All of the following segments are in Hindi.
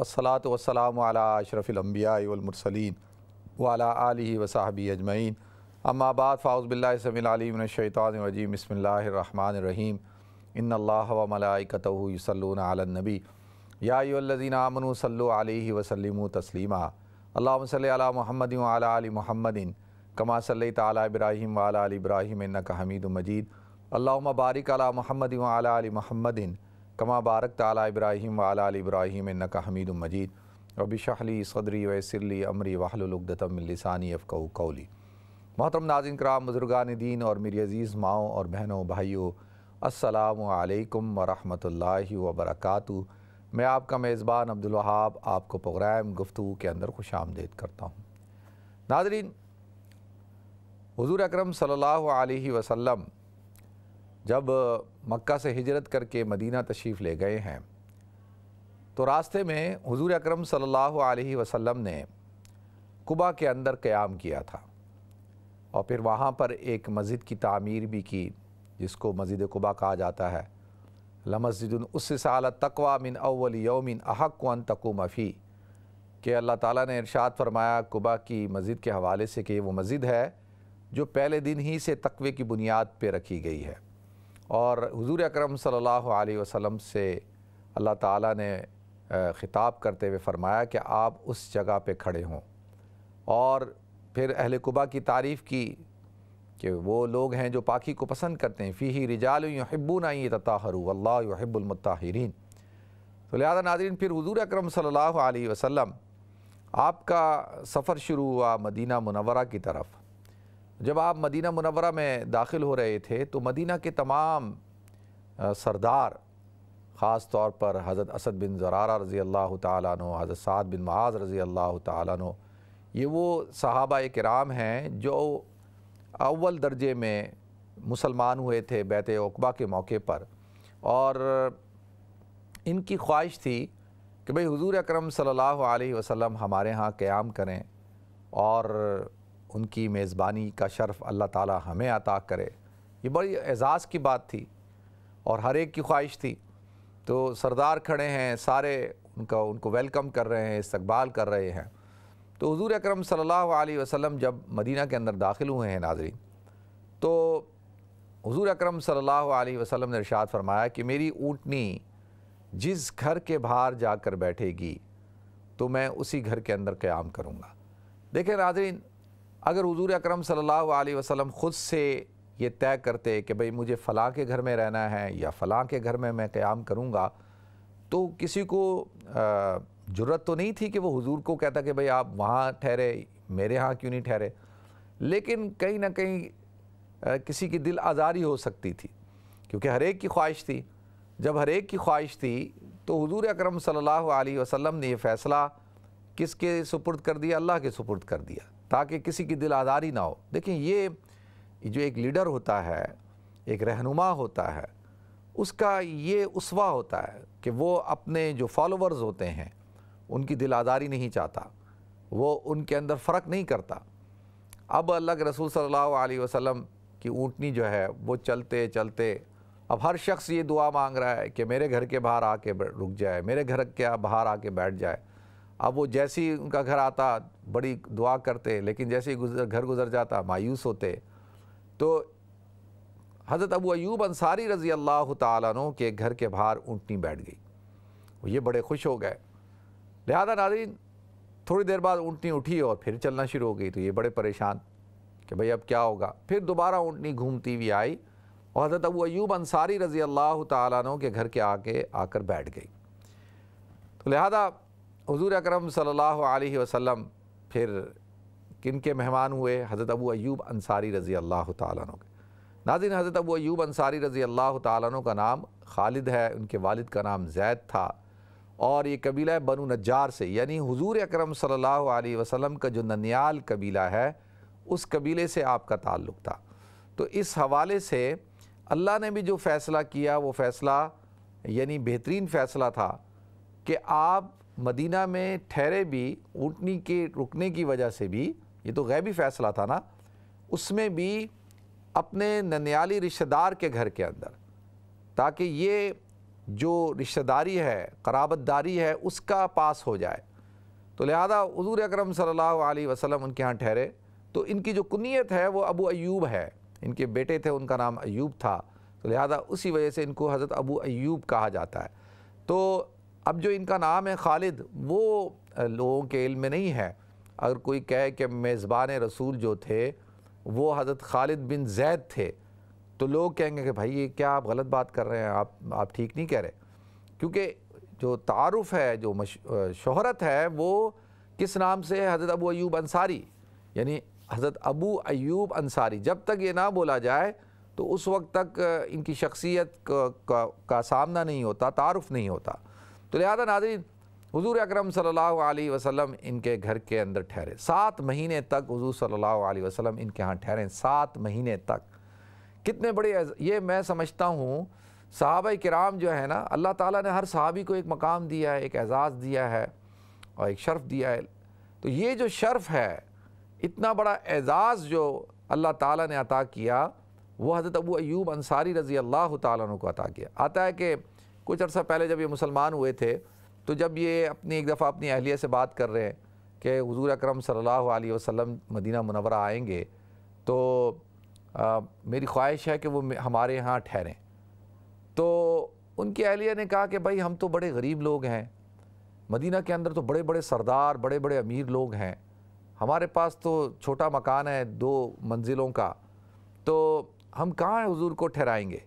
वसलात वसलाम अशरफ़िलम्बियामरसलिन वाला आलि वसाहबी अजमैन अम्माबाद फ़ाउज़बिल्लाशैतानरजीम बसमीम इन वमलाकत यसल्लनबी याजीन सल्लु अलैहि वसल्लम तस्लीमा अल्लाम सल महमद महमदिन कमा सल तब्राहिम वाल इब्राहिम नका हमीद मजीद अल्लाम बारिक अला महमद महमदिन कमा बारक ताला इब्राहिम वाल इब्राहिम नका हमीद मजीद रबिशाहली सदरी वसरली अमरी वाहलुलगदतमिलसानी अफ़ कौली मोहतरम नाजिन कराम बुजुर्गान दीन और मेरी अज़ीज़ माओ और बहनों भाइयों असलकम वरहमल वबरक मैं आपका मेज़बान अब्दुलवहाब आपको प्रोग्राम गुफ्तु के अंदर खुश आमदेद करता हूँ नाजरीन हजूर अक्रम सल्ला वसम जब मक्का से हिजरत करके मदीना तशरीफ़ ले गए हैं तो रास्ते में हुजूर अकरम सल्लल्लाहु अलैहि वसल्लम ने कुबा के अंदर क़्याम किया था और फिर वहाँ पर एक मस्जिद की तामीर भी की जिसको मस्जिद कुबा कहा जाता है लमस्जिद उस साल तकवा मिन अव्वल यौमिन अहक वन तकू मफ़ी के अल्लाह ताला ने इरशाद फरमाया कुबा की मस्जिद के हवाले से कि वो मस्जिद है जो पहले दिन ही से तकवे की बुनियाद पर रखी गई है और हुजूर अकरम सल्लल्लाहु अलैहि वसल्लम से अल्लाह ताला ने ख़िताब करते हुए फ़रमाया कि आप उस जगह पे खड़े हों और फिर अहल कुबा की तारीफ़ की कि वो लोग हैं जो पाखी को पसंद करते हैं फ़ी रिजाल यब्बूना तताहरू अल्लाह यब्बुलमताहरीन तो लिहाजा नाजरीन फिर हजूर अक्रम सल्ला वसम आपका सफ़र शुरू हुआ मदीना मुनवरा की तरफ़ जब आप मदीना मुनवरा में दाखिल हो रहे थे तो मदीना के तमाम सरदार ख़ास तौर पर हज़रत असद बिन ज़रारा रज़ी अल्लाह तु हज़रत साद बिन माज रज़ी अल्लाह तु ये वो सहाबा कराम हैं जो अव्वल दर्जे में मुसलमान हुए थे बैत अकबा के मौके पर और इनकी ख्वाहिश थी कि भाई हुजूर अकरम सल्लल्लाहु अलैहि वसल्लम हमारे यहाँ क़्याम करें और उनकी मेज़बानी का शर्फ़ अल्लाह ताला हमें अता करे ये बड़ी एज़ाज़ की बात थी और हर एक की ख्वाहिश थी तो सरदार खड़े हैं सारे उनका उनको वेलकम कर रहे हैं इस्तबाल कर रहे हैं तो हजूर अक्रम अलैहि वसल्लम जब मदीना के अंदर दाखिल हुए हैं नाजरीन तो हजूर अक्रम अलैहि वसल्लम ने इरशाद फरमाया कि मेरी ऊँटनी जिस घर के बाहर जाकर बैठेगी तो मैं उसी घर के अंदर क़्याम करूँगा देखें नाजरीन अगर हजूर अक्रम सम ख़ुद से ये तय करते कि भाई मुझे फ़लाँ के घर में रहना है या फ़लाँ के घर में मैं क़्याम करूँगा तो किसी को ज़रूरत तो नहीं थी कि वो हुजूर को कहता कि भाई आप वहाँ ठहरे मेरे यहाँ क्यों नहीं ठहरे लेकिन कहीं ना कहीं किसी की दिल आज़ारी हो सकती थी क्योंकि हर एक की ख्वाहिश थी जब हर एक की ख्वाहिश थी तो हजूर अक्रम सल्ला वसम ने यह फ़ैसला किसके सुपुर्द कर दिया अल्लाह के सुपुर्द कर दिया ताकि किसी की दिल आज़ारी ना हो देखिए ये जो एक लीडर होता है एक रहनुमा होता है उसका ये उसवा होता है कि वो अपने जो फॉलोअर्स होते हैं उनकी दिल आज़ारी नहीं चाहता वो उनके अंदर फ़र्क नहीं करता अब अल्लाह के रसूल सल्लल्लाहु अलैहि वसल्लम की ऊँटनी जो है वो चलते चलते अब हर शख्स ये दुआ मांग रहा है कि मेरे घर के बाहर आके रुक जाए मेरे घर के बाहर आके बैठ जाए अब वो जैसे ही उनका घर आता बड़ी दुआ करते लेकिन जैसे ही गुजर घर गुजर जाता मायूस होते तो हज़रत अबू अयूब अंसारी रज़ी अल्लाह तु के घर के बाहर ऊँटनी बैठ गई वो ये बड़े खुश हो गए लिहाजा नाजीन थोड़ी देर बाद ऊँटनी उठी और फिर चलना शुरू हो गई तो ये बड़े परेशान कि भाई अब क्या होगा फिर दोबारा ऊँटनी घूमती हुई आई और हज़रत अबू अयूब अंसारी रज़ी अल्लाह तु के घर के आके आकर बैठ गई तो लिहाजा हजूर अक्रम सम फिर किन के मेहमान हुए हज़रत अबू अयूब अंसारी रज़ी अल्लाह तु के नाजिन हज़रत अबू अयूब अंसारी रज़ी अल्लाह तु का नाम खालिद है उनके वालिद का नाम जैद था और ये कबीला है बनु नजार से यानी हजूर अकरम सल्ला अलैहि का जो ननियाल कबीला है उस कबीले से आपका ताल्लुक़ था तो इस हवाले से अल्लाह ने भी जो फ़ैसला किया वो फ़ैसला यानी बेहतरीन फ़ैसला था कि आप मदीना में ठहरे भी ऊँटनी के रुकने की वजह से भी ये तो गैबी फैसला था ना उसमें भी अपने ननियाली रिश्तेदार के घर के अंदर ताकि ये जो रिश्तेदारी है कराबतदारी है उसका पास हो जाए तो लिहाजा हजूर अक्रम सल्लल्लाहु वसलम उनके यहाँ ठहरे तो इनकी जो कुनीत है वो अबू अयूब है इनके बेटे थे उनका नाम अयूब था तो लिहाजा उसी वजह से इनको हज़रत अबू अयूब कहा जाता है तो अब जो इनका नाम है खालिद वो लोगों के इल्म में नहीं है अगर कोई कहे कि मेज़बान रसूल जो थे वो हज़रत खालिद बिन जैद थे तो लोग कहेंगे कि भाई ये क्या आप गलत बात कर रहे हैं आप आप ठीक नहीं कह रहे क्योंकि जो तारफ़ है जो शहरत है वो किस नाम से है हज़रत अबू अयूब अंसारी यानी हज़रत अबू अयूब अंसारी जब तक ये ना बोला जाए तो उस वक्त तक इनकी शख्सियत का, का, का सामना नहीं होता तारफ़ नहीं होता तो लिहाजा नाजरीन हजूर अक्रम सल्ला वसलम इनके घर के अंदर ठहरे सात महीने तक हजूर सल्ला वसलम इनके यहाँ ठहरे सात महीने तक कितने बड़े ये मैं समझता हूँ साहब कराम जो है ना अल्लाह ताली ने हर सहाबी को एक मकाम दिया है एक एज़ाज़ दिया है और एक शर्फ़ दिया है तो ये जो शर्फ़ है इतना बड़ा एज़ाज़ जो अल्लाह ताली ने अता किया वह हज़रत अबू अयूब अंसारी रज़ी अल्लाह तु अता किया आता है कि कुछ अर्सा पहले जब ये मुसलमान हुए थे तो जब ये अपनी एक दफ़ा अपनी अहलिया से बात कर रहे हैं कि हजूर अक्रम सल्लल्लाहु वसम मदीना मुनवरा आएंगे तो आ, मेरी ख्वाहिश है कि वो हमारे यहाँ ठहरें तो उनकी अहलिया ने कहा कि भाई हम तो बड़े गरीब लोग हैं मदीना के अंदर तो बड़े बड़े सरदार बड़े बड़े अमीर लोग हैं हमारे पास तो छोटा मकान है दो मंजिलों का तो हम कहाँ हजूर को ठहराएंगे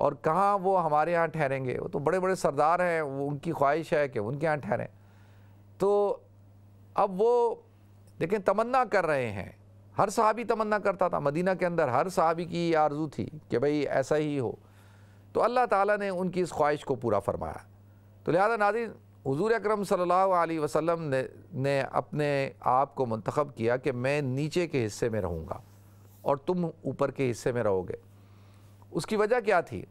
और कहाँ वो हमारे यहाँ ठहरेंगे वो तो बड़े बड़े सरदार हैं वो उनकी ख्वाहिश है कि उनके यहाँ ठहरें तो अब वो देखें तमन्ना कर रहे हैं हर सहाबी तमन्ना करता था मदीना के अंदर हर सहाबी की आरजू थी कि भाई ऐसा ही हो तो अल्लाह ताला ने उनकी इस ख्वाहिश को पूरा फरमाया तो लिहाजा नाजिर हुजूर अकरम सल्लल्लाहु अलैहि वसल्लम ने, ने अपने आप को मंतखब किया कि मैं नीचे के हिस्से में रहूँगा और तुम ऊपर के हिस्से में रहोगे उसकी वजह क्या थी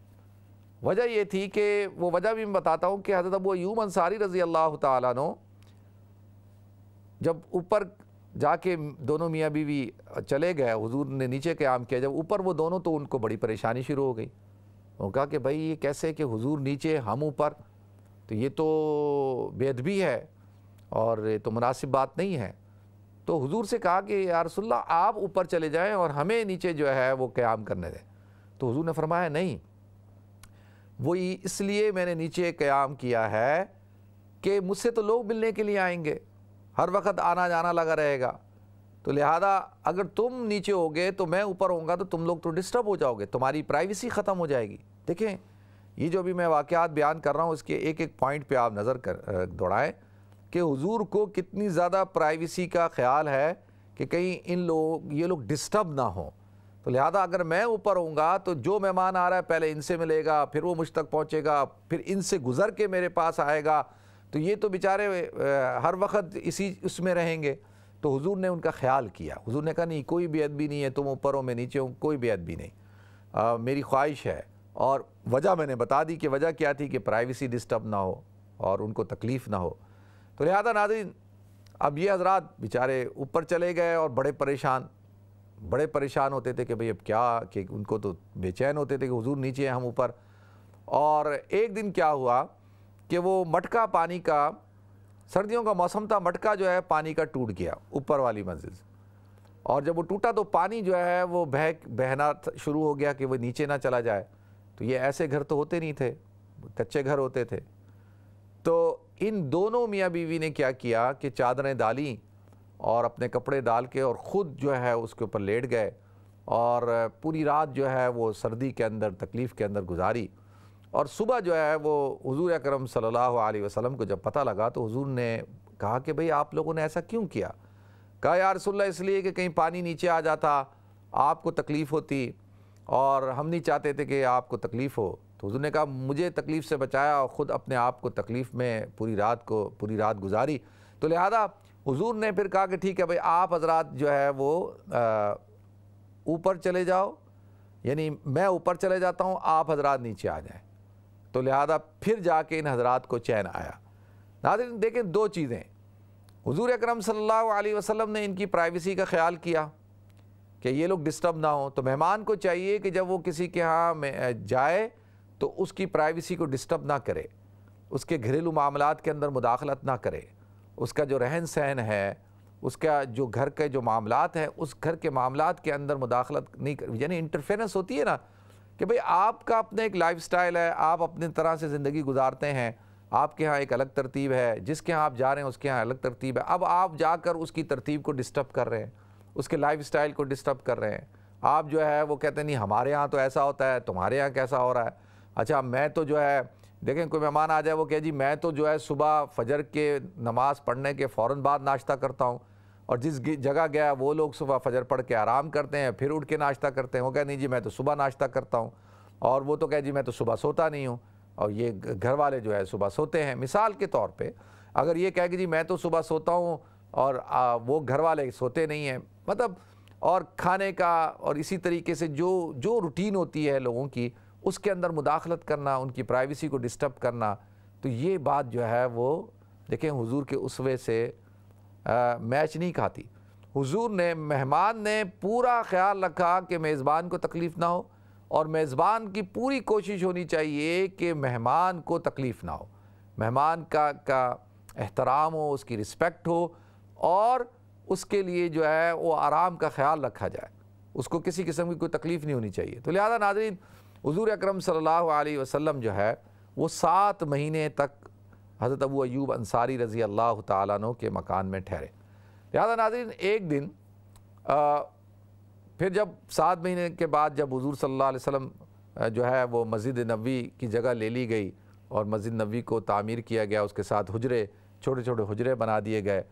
वजह यह थी कि वो वजह भी मैं बताता हूँ कि हज़रत अबू यूम अंसारी रज़ी अल्लाह तु जब ऊपर जाके दोनों मियाँ बीवी चले गए हुजूर ने नीचे क्याम किया जब ऊपर वो दोनों तो उनको बड़ी परेशानी शुरू हो गई उन्होंने कहा कि भाई ये कैसे कि हुजूर नीचे हम ऊपर तो ये तो बेदबी है और ये तो मुनासिब बात नहीं है तो हुजूर से कहा कि यारसोल्ला आप ऊपर चले जाएं और हमें नीचे जो है वो क्याम करने दें तो हजू ने फरमाया नहीं वही इसलिए मैंने नीचे क्याम किया है कि मुझसे तो लोग मिलने के लिए आएंगे हर वक्त आना जाना लगा रहेगा तो लिहाजा अगर तुम नीचे होगे तो मैं ऊपर होऊंगा तो तुम लोग तो डिस्टर्ब हो जाओगे तुम्हारी प्राइवेसी ख़त्म हो जाएगी देखें ये जो भी मैं वाक़ात बयान कर रहा हूँ इसके एक एक पॉइंट पे आप नज़र कर दौड़ाएँ कि हुजूर को कितनी ज़्यादा प्राइवेसी का ख्याल है कि कहीं इन लोग ये लोग डिस्टर्ब ना हों तो लिहाजा अगर मैं ऊपर होऊंगा तो जो मेहमान आ रहा है पहले इनसे मिलेगा फिर वो मुझ तक पहुँचेगा फिर इनसे गुज़र के मेरे पास आएगा तो ये तो बेचारे हर वक्त इसी उसमें रहेंगे तो हुजूर ने उनका ख्याल किया हुजूर ने कहा नहीं कोई भी नहीं है तुम ऊपर हो मैं नीचे हूँ कोई भी नहीं आ, मेरी ख्वाहिश है और वजह मैंने बता दी कि वजह क्या थी कि प्राइवेसी डिस्टर्ब ना हो और उनको तकलीफ़ ना हो तो लिहाजा नाजरीन अब ये हजरात बेचारे ऊपर चले गए और बड़े परेशान बड़े परेशान होते थे कि भाई अब क्या कि उनको तो बेचैन होते थे कि हुजूर नीचे हैं हम ऊपर और एक दिन क्या हुआ कि वो मटका पानी का सर्दियों का मौसम था मटका जो है पानी का टूट गया ऊपर वाली मंजिल से और जब वो टूटा तो पानी जो है वो बह बहना शुरू हो गया कि वो नीचे ना चला जाए तो ये ऐसे घर तो होते नहीं थे कच्चे घर होते थे तो इन दोनों मियाँ बीवी ने क्या किया कि चादरें डाली और अपने कपड़े डाल के और ख़ुद जो है उसके ऊपर लेट गए और पूरी रात जो है वो सर्दी के अंदर तकलीफ़ के अंदर गुजारी और सुबह जो है वो हजूर अक्रम सल्लल्लाहु अलैहि वसल्लम को जब पता लगा तो हजूर ने कहा कि भाई आप लोगों ने ऐसा क्यों किया कहा यार रसोल्ला इसलिए कि कहीं पानी नीचे आ जाता आपको तकलीफ़ होती और हम नहीं चाहते थे कि आपको तकलीफ़ हो तो हजूर ने कहा मुझे तकलीफ़ से बचाया और ख़ुद अपने आप को तकलीफ़ में पूरी रात को पूरी रात गुजारी तो लिहाजा हुजूर ने फिर कहा कि ठीक है भाई आप हजरात जो है वो ऊपर चले जाओ यानी मैं ऊपर चले जाता हूँ आप हजरात नीचे आ जाएँ तो लिहाजा फिर जाके इन हजरात को चैन आया नाजरन देखें दो चीज़ें हज़ूर अक्रम सल्लल्लाहु ने इनकी प्राइवेसी का ख्याल किया कि ये लोग डिस्टर्ब ना हो तो मेहमान को चाहिए कि जब वो किसी के यहाँ में जाए तो उसकी प्राइवेसी को डिस्टर्ब ना करे उसके घरेलू मामला के अंदर मुदाखलत ना करे उसका जो रहन सहन है उसका जो घर के जो मामला हैं उस घर के मामला के अंदर मुदाखलत नहीं कर यानी इंटरफेरेंस होती है ना कि भाई आपका अपने एक लाइफ स्टाइल है आप अपने तरह से ज़िंदगी गुजारते हैं आपके यहाँ एक अलग तरतीब है जिसके यहाँ आप जा रहे हैं उसके यहाँ अलग तरतीब है अब आप जाकर उसकी तरतीब को डिस्टर्ब कर रहे हैं उसके लाइफ स्टाइल को डिस्टर्ब कर रहे हैं आप जो है वो कहते नहीं हमारे यहाँ तो ऐसा होता है तुम्हारे यहाँ कैसा हो रहा है अच्छा मैं तो जो है देखें कोई मेहमान आ जाए वो कहे जी मैं तो जो है सुबह फजर के नमाज़ पढ़ने के फ़ौर बाद नाश्ता करता हूँ और जिस जगह गया वो लोग सुबह फजर पढ़ के आराम करते हैं फिर उठ के नाश्ता करते हैं वो कह नहीं जी मैं तो सुबह नाश्ता करता हूँ और वो तो कहे जी मैं तो सुबह सोता नहीं हूँ और ये घर वाले जो है सुबह सोते हैं मिसाल के तौर पर अगर ये कहे कि जी मैं तो सुबह सोता हूँ और आ, वो घर वाले सोते नहीं हैं मतलब और खाने का और इसी तरीके से जो जो रूटीन होती है लोगों की उसके अंदर मुदाखलत करना उनकी प्राइवेसी को डिस्टर्ब करना तो ये बात जो है वो देखें हुजूर के उसवे से आ, मैच नहीं खाती हुजूर ने मेहमान ने पूरा ख्याल रखा कि मेज़बान को तकलीफ़ ना हो और मेज़बान की पूरी कोशिश होनी चाहिए कि मेहमान को तकलीफ़ ना हो मेहमान का का एहतराम हो उसकी रिस्पेक्ट हो और उसके लिए जो है वो आराम का ख्याल रखा जाए उसको किसी किस्म की कोई तकलीफ़ नहीं होनी चाहिए तो लिहाजा नाजरीन हजूर अक्रम वसम जो है वो सात महीने तक हज़रत अबू अयूब अंसारी रज़ी अल्लाह तु के मकान में ठहरे लिहाजा नाजिन एक दिन आ, फिर जब सात महीने के बाद जब हजूर सल्ला वसम जो है वो मस्जिद नबी की जगह ले ली गई और मस्जिद नबी को तामीर किया गया उसके साथ हजरे छोटे छोटे हजरे बना दिए गए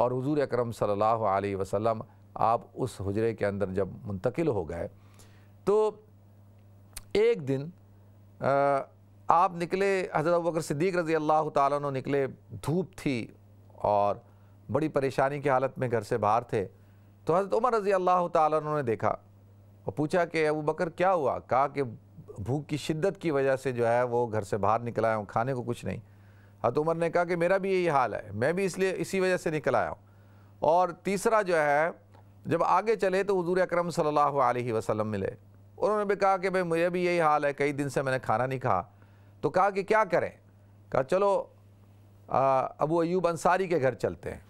और हजूर अक्रम सल्ला वसम आप उस हजरे के अंदर जब मुंतकिल हो गए तो एक दिन आप निकले हज़रत बकर सिद्दीक रज़ी अल्लाह तु निकले धूप थी और बड़ी परेशानी की हालत में घर से बाहर थे तो हज़रत उमर रज़ी अल्लाह तु ने देखा और पूछा कि अबू बकर क्या हुआ कहा कि भूख की शिद्दत की वजह से जो है वो घर से बाहर निकला आया हूँ खाने को कुछ नहीं हज़रत उमर ने कहा कि मेरा भी यही हाल है मैं भी इसलिए इसी वजह से निकल आया हूँ और तीसरा जो है जब आगे चले तो हजूर अक्रम सल्ला वसम मिले उन्होंने भी कहा कि भाई मुझे भी यही हाल है कई दिन से मैंने खाना नहीं खा तो कहा कि क्या करें कहा चलो अब अबू अयूब अंसारी के घर चलते हैं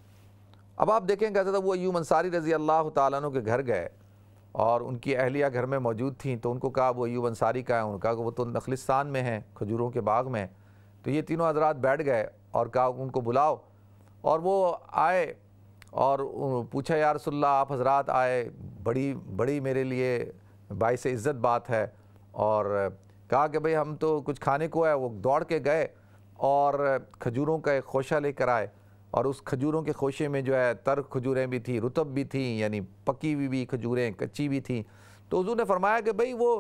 अब आप देखें कहते अबू तो अयूब अंसारी रज़ी अल्लाह तु के घर गए और उनकी अहलिया घर में मौजूद थी तो उनको कहा अबू अयूब अंसारी का है उनका वो तो नखलिस्तान में हैं खजूरों के बाग में तो ये तीनों हजरात बैठ गए और कहा उनको बुलाओ और वो आए और पूछा यार सुल्ला आप हजरात आए बड़ी बड़ी मेरे लिए से इज़्ज़त बात है और कहा कि भाई हम तो कुछ खाने को है वो दौड़ के गए और खजूरों का एक खोशा लेकर आए और उस खजूरों के खोशे में जो है तर खजूरें भी थी रुतब भी थी यानी पकी हुई भी, भी खजूरें कच्ची भी थी तो हजू ने फरमाया कि भाई वो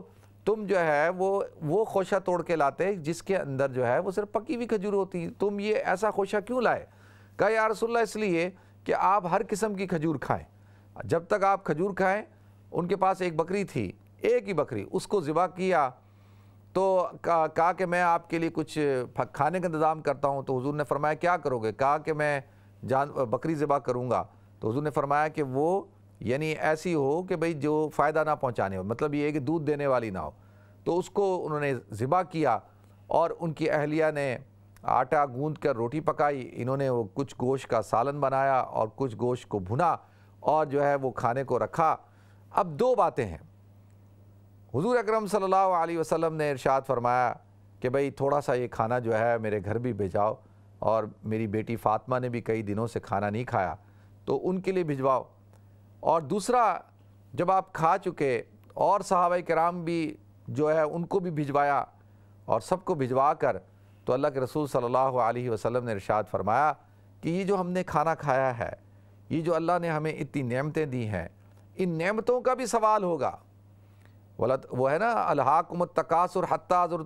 तुम जो है वो वो खोशा तोड़ के लाते जिसके अंदर जो है वो सिर्फ पकी हुई खजूर होती तुम ये ऐसा खोशा क्यों लाए कहा यार रसुल्ला इसलिए कि आप हर किस्म की खजूर खाएँ जब तक आप खजूर खाएँ उनके पास एक बकरी थी एक ही बकरी उसको ज़िबा किया तो कहा कि मैं आपके लिए कुछ खाने का इंतज़ाम करता हूँ तो हजूर ने फरमाया क्या करोगे कहा कि मैं जान बकरी ज़िबा करूँगा तो हजूर ने फरमाया कि वो यानी ऐसी हो कि भाई जो फ़ायदा ना पहुँचाने हो मतलब ये कि दूध देने वाली ना हो तो उसको उन्होंने ज़िबा किया और उनकी अहलिया ने आटा गूँध कर रोटी पकाई इन्होंने वो कुछ गोश्त का सालन बनाया और कुछ गोश्त को भुना और जो है वो खाने को रखा अब दो बातें हैं हुजूर अकरम सल्लल्लाहु अलैहि वसल्लम ने इरशाद फरमाया कि भाई थोड़ा सा ये खाना जो है मेरे घर भी भेजाओ और मेरी बेटी फ़ातिमा ने भी कई दिनों से खाना नहीं खाया तो उनके लिए भिजवाओ और दूसरा जब आप खा चुके और सहाबा कराम भी जो है उनको भी भिजवाया और सबको भिजवा कर तो अल्लाह के रसूल सल्लल्लाहु अलैहि वसल्लम ने इरशाद फरमाया कि ये जो हमने खाना खाया है ये जो अल्लाह ने हमें इतनी नेमतें दी हैं इन नेमतों का भी सवाल होगा वलत वो है ना अलहाकुम तकासुर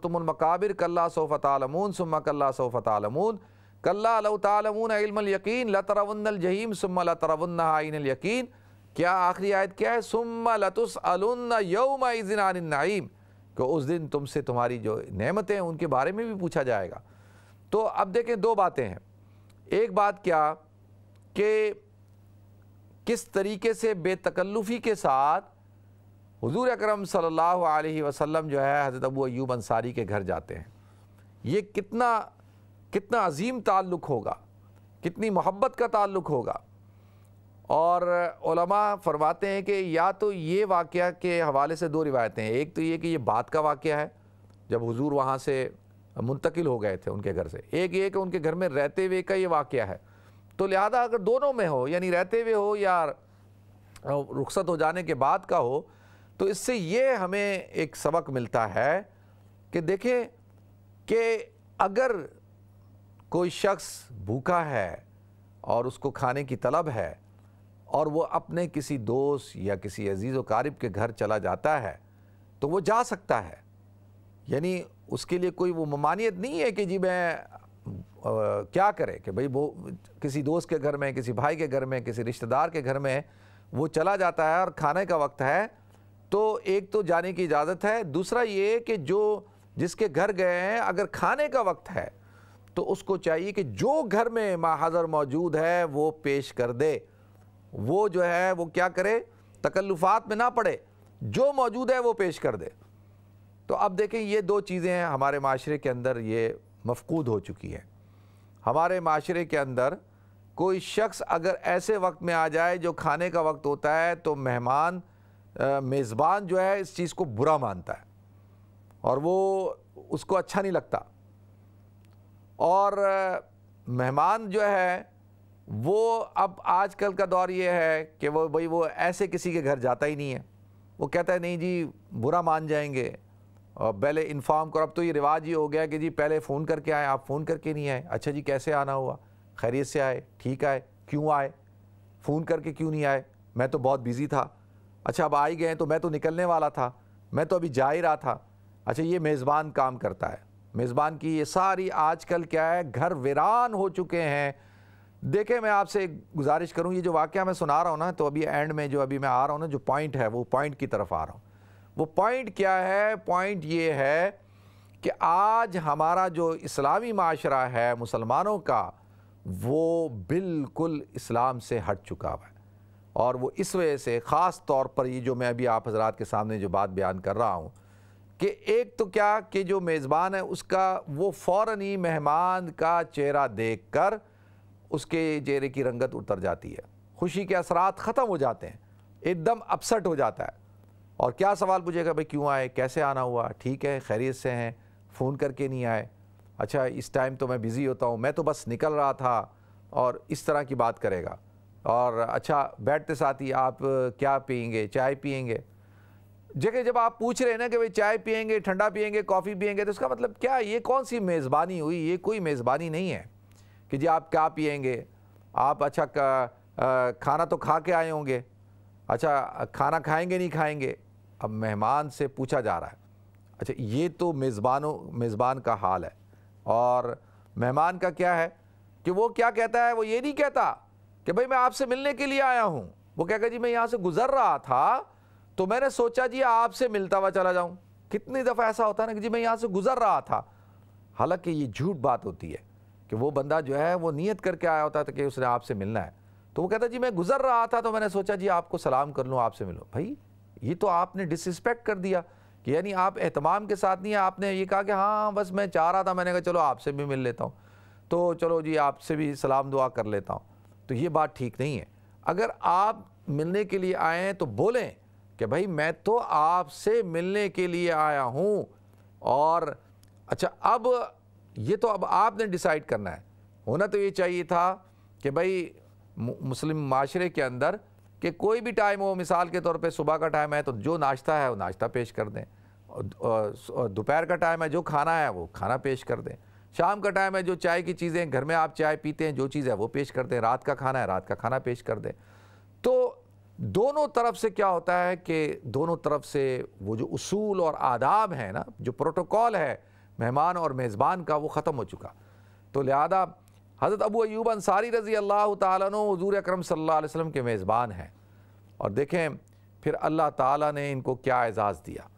मकाबिर कल्ला आलमून सुम्मा कल्ला आलमून कल्ला यकीन लतरवन्नल जहीम सुम्मा यकीन क्या आखिरी आयत क्या है सुम्मा लतुसअलुन्न यौम इज़िन आनिन्नाईम कि उस दिन तुमसे तुम्हारी जो नेमतें हैं उनके बारे में भी पूछा जाएगा तो अब देखें दो बातें हैं एक बात क्या कि किस तरीके से बेतकल्लुफ़ी के साथ हुजूर अकरम सल्लल्लाहु अलैहि वसल्लम जो है हज़रत अबू अयूब अंसारी के घर जाते हैं ये कितना कितना अजीम ताल्लुक़ होगा कितनी मोहब्बत का ताल्लुक़ होगा और फरमाते हैं कि या तो ये वाक़ के हवाले से दो रिवायतें हैं एक तो ये कि ये बात का वाक़ है जब हुजूर वहाँ से मुंतकिल हो गए थे उनके घर से एक ये कि उनके घर में रहते हुए का ये वाक़ है तो लिहाजा अगर दोनों में हो यानी रहते हुए हो या रुखसत हो जाने के बाद का हो तो इससे ये हमें एक सबक मिलता है कि देखें कि अगर कोई शख्स भूखा है और उसको खाने की तलब है और वो अपने किसी दोस्त या किसी अजीज़ व के घर चला जाता है तो वो जा सकता है यानी उसके लिए कोई वो ममानियत नहीं है कि जी मैं क्या करे कि भाई वो किसी दोस्त के घर में किसी भाई के घर में किसी रिश्तेदार के घर में वो चला जाता है और खाने का वक्त है तो एक तो जाने की इजाज़त है दूसरा ये कि जो जिसके घर गए हैं अगर खाने का वक्त है तो उसको चाहिए कि जो घर में माहर मौजूद है वो पेश कर दे वो जो है वो क्या करे तकल्लुफात में ना पड़े जो मौजूद है वो पेश कर दे तो अब देखें ये दो चीज़ें हैं हमारे माशरे के अंदर ये मफकूद हो चुकी है हमारे माशरे के अंदर कोई शख्स अगर ऐसे वक्त में आ जाए जो खाने का वक्त होता है तो मेहमान मेज़बान जो है इस चीज़ को बुरा मानता है और वो उसको अच्छा नहीं लगता और मेहमान जो है वो अब आजकल का दौर ये है कि वो भाई वो ऐसे किसी के घर जाता ही नहीं है वो कहता है नहीं जी बुरा मान जाएंगे पहले इन्फॉर्म करो अब तो ये रिवाज ही हो गया कि जी पहले फ़ोन करके आए आप फ़ोन करके नहीं आए अच्छा जी कैसे आना हुआ खैरियत से आए ठीक आए क्यों आए फ़ोन करके क्यों नहीं आए मैं तो बहुत बिज़ी था अच्छा अब आ ही गए तो मैं तो निकलने वाला था मैं तो अभी जा ही रहा था अच्छा ये मेज़बान काम करता है मेज़बान की ये सारी आजकल क्या है घर वीरान हो चुके हैं देखें मैं आपसे गुजारिश करूँ ये जो वाक़ मैं सुना रहा हूँ ना तो अभी एंड में जो अभी मैं आ रहा हूँ ना जो पॉइंट है वो पॉइंट की तरफ आ रहा हूँ वो पॉइंट क्या है पॉइंट ये है कि आज हमारा जो इस्लामी माशरा है मुसलमानों का वो बिल्कुल इस्लाम से हट चुका हुआ है और वो इस वजह से ख़ास तौर पर ये जो मैं अभी आप हजरात के सामने जो बात बयान कर रहा हूँ कि एक तो क्या कि जो मेज़बान है उसका वो फ़ौर ही मेहमान का चेहरा देख कर उसके चेहरे की रंगत उतर जाती है खुशी के असरात ख़त्म हो जाते हैं एकदम अपसेट हो जाता है और क्या सवाल पूछेगा भाई क्यों आए कैसे आना हुआ ठीक है खैरियत से हैं फ़ोन करके नहीं आए अच्छा इस टाइम तो मैं बिज़ी होता हूँ मैं तो बस निकल रहा था और इस तरह की बात करेगा और अच्छा बैठते साथ ही आप क्या पियेंगे चाय पियेंगे जगह जब आप पूछ रहे हैं ना कि भाई चाय पियेंगे ठंडा पियेंगे कॉफ़ी पियेंगे तो उसका मतलब क्या ये कौन सी मेज़बानी हुई ये कोई मेज़बानी नहीं है कि जी आप क्या पियेंगे आप अच्छा आ, खाना तो खा के आए होंगे अच्छा खाना खाएंगे नहीं खाएंगे अब मेहमान से पूछा जा रहा है अच्छा ये तो मेज़बानों मेज़बान का हाल है और मेहमान का क्या है कि वो क्या कहता है वो ये नहीं कहता कि भाई मैं आपसे मिलने के लिए आया हूँ वो कहकर जी मैं यहाँ से गुज़र रहा था तो मैंने सोचा जी आपसे मिलता हुआ चला जाऊँ कितनी दफ़ा ऐसा होता है ना कि जी मैं यहाँ से गुज़र रहा था हालांकि ये झूठ बात होती है कि वो बंदा जो है वो नीयत करके आया होता था कि उसने आपसे मिलना है तो वो कहता जी मैं गुज़र रहा था तो मैंने सोचा जी आपको सलाम कर लूँ आपसे मिलूँ भाई ये तो आपने डिसरिस्पेक्ट कर दिया कि यानी आप एहतमाम के साथ नहीं आपने ये कहा कि हाँ बस मैं चाह रहा था मैंने कहा चलो आपसे भी मिल लेता हूँ तो चलो जी आपसे भी सलाम दुआ कर लेता हूँ तो ये बात ठीक नहीं है अगर आप मिलने के लिए आए हैं तो बोलें कि भाई मैं तो आपसे मिलने के लिए आया हूँ और अच्छा अब ये तो अब आपने डिसाइड करना है होना तो ये चाहिए था कि भाई मुस्लिम माशरे के अंदर कि कोई भी टाइम हो मिसाल के तौर पे सुबह का टाइम है तो जो नाश्ता है वो नाश्ता पेश कर दें और दोपहर का टाइम है जो खाना है वो खाना पेश कर दें शाम का टाइम है जो चाय की चीज़ें घर में आप चाय पीते हैं जो चीज़ है वो पेश कर दें रात का खाना है रात का खाना पेश कर दें तो दोनों तरफ से क्या होता है कि दोनों तरफ से वो जो उसूल और आदाब है ना जो प्रोटोकॉल है मेहमान और मेज़बान का वो ख़त्म हो चुका तो लिहाजा हज़रत अबू अयूब अंसारी रज़ी अल्लाह तजूर अक्रम सम के मेज़बान हैं और देखें फिर अल्लाह ताली ने इनको क्या एज़ाज़ दिया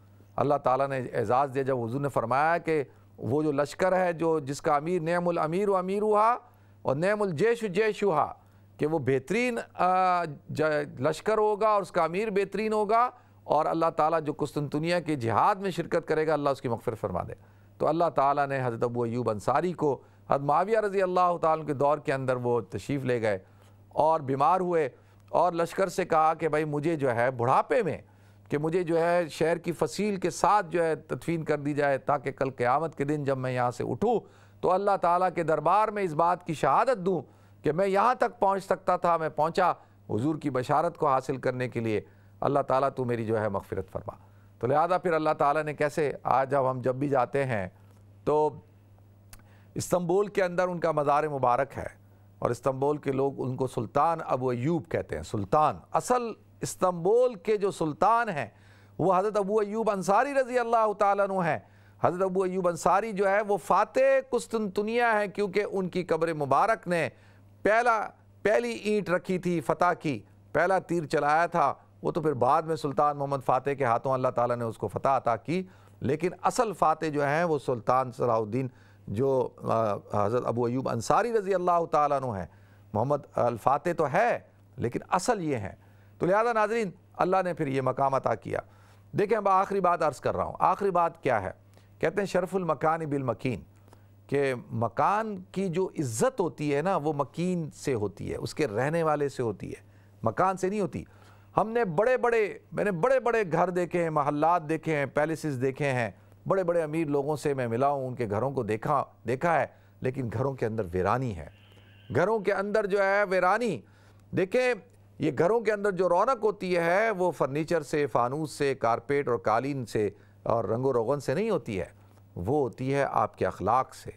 अल्लाह ताली ने एज़ाज़ दिया जब हज़ू ने फरमाया कि वो जो लश्कर है जो जिसका अमीर नमल अमीर अमीर हुआ और नमल जैश जैश हुआ कि वो बेहतरीन लश्कर होगा और उसका अमीर बेहतरीन होगा और अल्लाह ताला जो कुस्तनतुनिया के जिहाद में शिरकत करेगा अल्लाह उसकी मकफ़िर फरमा दे तो अल्लाह ताला ने हज़रत अबू अयूब अंसारी को हद माविया रज़ी अल्लाह के दौर के अंदर वो तशरीफ़ ले गए और बीमार हुए और लश्कर से कहा कि भाई मुझे जो है बुढ़ापे में कि मुझे जो है शहर की फसील के साथ जो है तदफीन कर दी जाए ताकि कल क़्यामत के दिन जब मैं यहाँ से उठूँ तो अल्लाह ताला के दरबार में इस बात की शहादत दूँ कि मैं यहाँ तक पहुँच सकता था मैं पहुँचा हजूर की बशारत को हासिल करने के लिए अल्लाह ताली तो मेरी जो है मफफ़रत फरमा तो लिहाजा फिर अल्लाह ताली ने कैसे आज अब हम जब भी जाते हैं तो इस्तंबुल के अंदर उनका मज़ार मुबारक है और इस्तंबुल के लोग उनको सुल्तान अबू अयूब कहते हैं सुल्तान असल इस्तंबुल के जो सुल्तान हैं वो हज़रत अबू अयूब अंसारी रज़ी अल्लाह तु हैं हज़रत अबू अयूब अंसारी जो है वो फ़ातह कुस्तनतुनिया है क्योंकि उनकी कब्र मुबारक ने पहला पहली ईंट रखी थी फ़तह की पहला तीर चलाया था वो तो फिर बाद में सुल्तान मोहम्मद फ़ातह के हाथों अल्लाह ताला ने उसको फ़तह अता की लेकिन असल फ़ातह जो हैं वो सुल्तान सलाउद्दीन जो हज़रत अबू अयूब अंसारी रज़ी अल्लाह तु हैं मोहम्मद अलफ़ात तो है लेकिन असल ये हैं तो लिहाजा नाजरीन अल्लाह ने फिर ये मकाम अता किया देखें अब आखिरी बात अर्ज़ कर रहा हूँ आखिरी बात क्या है कहते हैं शरफुलमकान बिलमकिन के मकान की जो इज़्ज़त होती है ना वो मकीन से होती है उसके रहने वाले से होती है मकान से नहीं होती हमने बड़े बड़े मैंने बड़े बड़े घर देखे हैं महल्लात देखे हैं पैलेसेस देखे हैं बड़े बड़े अमीर लोगों से मैं मिला हूँ उनके घरों को देखा देखा है लेकिन घरों के अंदर वीरानी है घरों के अंदर जो है वीरानी देखें ये घरों के अंदर जो रौनक होती है वो फर्नीचर से फानूस से कारपेट और कालीन से और रंगो रोगन से नहीं होती है वो होती है आपके अखलाक से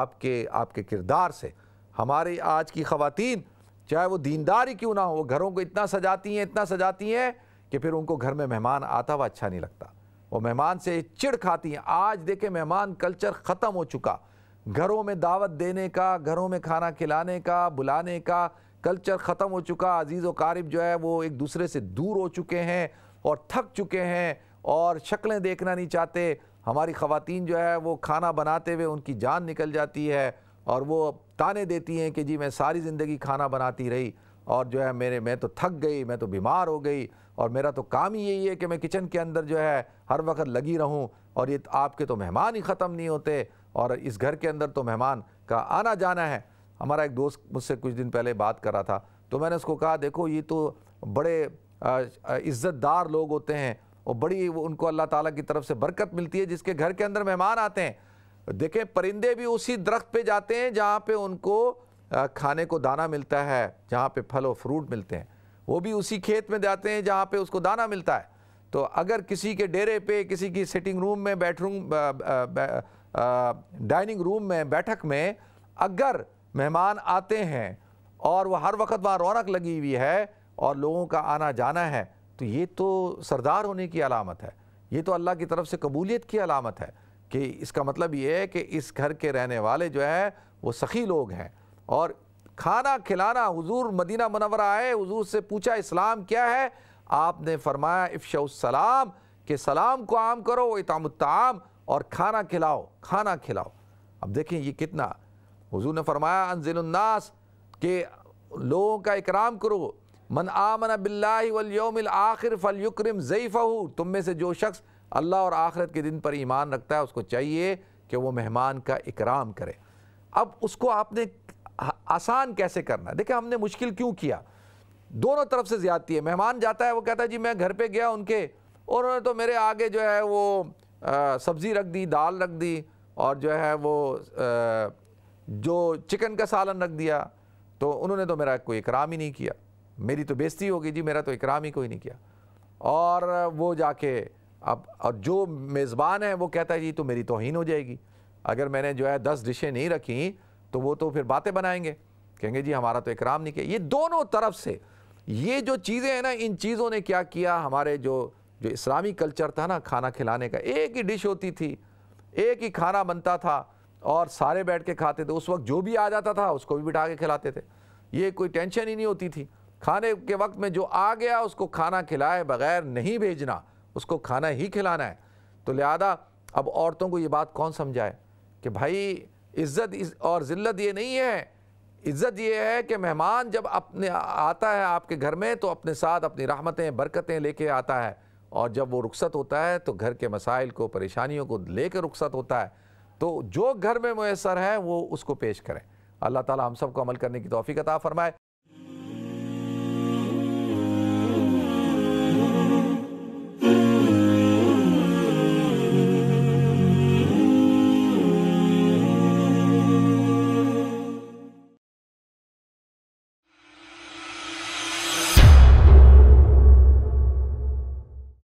आपके आपके किरदार से हमारी आज की खातन चाहे वो दीनदार ही क्यों ना हो घरों को इतना सजाती हैं इतना सजाती हैं कि फिर उनको घर में मेहमान आता हुआ अच्छा नहीं लगता वो मेहमान से चिड़ खाती हैं आज देखे मेहमान कल्चर ख़त्म हो चुका घरों में दावत देने का घरों में खाना खिलाने का बुलाने का कल्चर ख़त्म हो चुका अजीज़ व जो है वो एक दूसरे से दूर हो चुके हैं और थक चुके हैं और शक्लें देखना नहीं चाहते हमारी ख़वातीन जो है वो खाना बनाते हुए उनकी जान निकल जाती है और वो ताने देती हैं कि जी मैं सारी ज़िंदगी खाना बनाती रही और जो है मेरे मैं तो थक गई मैं तो बीमार हो गई और मेरा तो काम ही यही है कि मैं किचन के अंदर जो है हर वक्त लगी रहूं और ये आपके तो मेहमान ही ख़त्म नहीं होते और इस घर के अंदर तो मेहमान का आना जाना है हमारा एक दोस्त मुझसे कुछ दिन पहले बात कर रहा था तो मैंने उसको कहा देखो ये तो बड़े इज़्ज़तदार लोग होते हैं और बड़ी उनको अल्लाह ताला की तरफ से बरकत मिलती है जिसके घर के अंदर मेहमान आते हैं देखें परिंदे भी उसी दरख्त पे जाते हैं जहाँ पे उनको खाने को दाना मिलता है जहाँ पे फल और फ्रूट मिलते हैं वो भी उसी खेत में जाते हैं जहाँ पे उसको दाना मिलता है तो अगर किसी के डेरे पे किसी की सिटिंग रूम में बेडरूम डाइनिंग रूम में बैठक में अगर मेहमान आते हैं और वह हर वक्त वहाँ रौनक लगी हुई है और लोगों का आना जाना है तो ये तो सरदार होने की अलामत है ये तो अल्लाह की तरफ से कबूलियत की अलामत है कि इसका मतलब ये है कि इस घर के रहने वाले जो हैं वो सखी लोग हैं और खाना खिलाना हुजूर मदीना मनवरा आए हुजूर से पूछा इस्लाम क्या है आपने फरमाया सलाम के सलाम को आम करो इतामताम और खाना खिलाओ खाना खिलाओ अब देखें ये कितना हुजूर ने फरमाया अनजिलनास के लोगों का इकराम करो मन आमन बिल्लाम आखिर फलयुक्रम ज़ईफ़ू तुम में से जो शख्स अल्लाह और आखिरत के दिन पर ईमान रखता है उसको चाहिए कि वो मेहमान का इकराम करे अब उसको आपने आसान कैसे करना है देखिए हमने मुश्किल क्यों किया दोनों तरफ से ज्यादती है मेहमान जाता है वो कहता है जी मैं घर पे गया उनके और उन्होंने तो मेरे आगे जो है वो सब्ज़ी रख दी दाल रख दी और जो है वो आ, जो चिकन का सालन रख दिया तो उन्होंने तो मेरा कोई इकराम ही नहीं किया मेरी तो बेजती होगी जी मेरा तो इकराम ही कोई नहीं किया और वो जाके अब और जो मेज़बान है वो कहता है जी तो मेरी तोहन हो जाएगी अगर मैंने जो है दस डिशें नहीं रखी तो वो तो फिर बातें बनाएंगे कहेंगे जी हमारा तो इकराम नहीं किया ये दोनों तरफ से ये जो चीज़ें हैं ना इन चीज़ों ने क्या किया हमारे जो जो इस्लामी कल्चर था ना खाना खिलाने का एक ही डिश होती थी एक ही खाना बनता था और सारे बैठ के खाते थे उस वक्त जो भी आ जाता था उसको भी बिठा के खिलाते थे ये कोई टेंशन ही नहीं होती थी खाने के वक्त में जो आ गया उसको खाना खिलाए बगैर नहीं भेजना उसको खाना ही खिलाना है तो लिहाजा अब औरतों को ये बात कौन समझाए कि भाई इज़्ज़त और ज़िल्लत ये नहीं है इज़्ज़त ये है कि मेहमान जब अपने आता है आपके घर में तो अपने साथ अपनी रहमतें बरकतें लेके आता है और जब वो रुखसत होता है तो घर के मसाइल को परेशानियों को ले कर रुखसत होता है तो जो घर में मैसर है वो उसको पेश करें अल्लाह ताला हम सब को अमल करने की तोफ़ी अता फ़रमाए